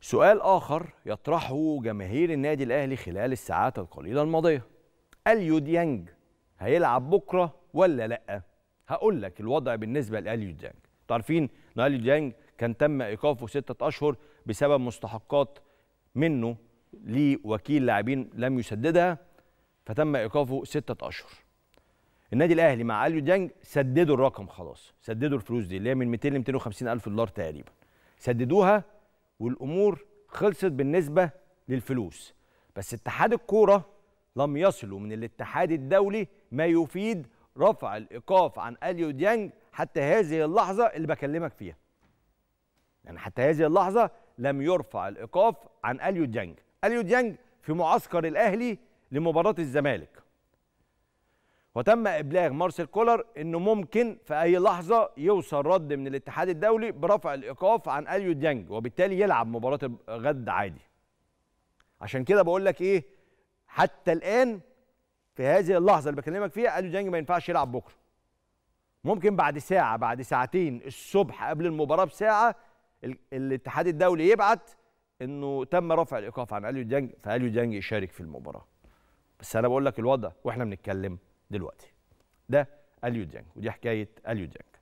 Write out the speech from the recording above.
سؤال آخر يطرحه جماهير النادي الأهلي خلال الساعات القليلة الماضية أليو ديانج هيلعب بكرة ولا لأ؟ هقول لك الوضع بالنسبة لأليو ديانج عارفين أن أليو ديانج كان تم إيقافه ستة أشهر بسبب مستحقات منه لوكيل لاعبين لم يسددها فتم إيقافه ستة أشهر النادي الأهلي مع أليو ديانج سددوا الرقم خلاص سددوا الفلوس دي اللي هي من 200 ل 250 ألف دولار تقريبا سددوها والامور خلصت بالنسبه للفلوس بس اتحاد الكوره لم يصلوا من الاتحاد الدولي ما يفيد رفع الايقاف عن اليو ديانج حتى هذه اللحظه اللي بكلمك فيها يعني حتى هذه اللحظه لم يرفع الايقاف عن اليو ديانج اليو ديانج في معسكر الاهلي لمباراه الزمالك وتم ابلاغ مارسيل كولر انه ممكن في اي لحظه يوصل رد من الاتحاد الدولي برفع الايقاف عن اليو ديانج وبالتالي يلعب مباراه غد عادي عشان كده بقول لك ايه حتى الان في هذه اللحظه اللي بكلمك فيها اليو ديانج ما ينفعش يلعب بكره ممكن بعد ساعه بعد ساعتين الصبح قبل المباراه بساعه الاتحاد الدولي يبعت انه تم رفع الايقاف عن اليو ديانج فاليو ديانج يشارك في المباراه بس انا بقول لك الوضع واحنا بنتكلم دلوقتي ده اليو ديانج ودي حكايه اليو ديانج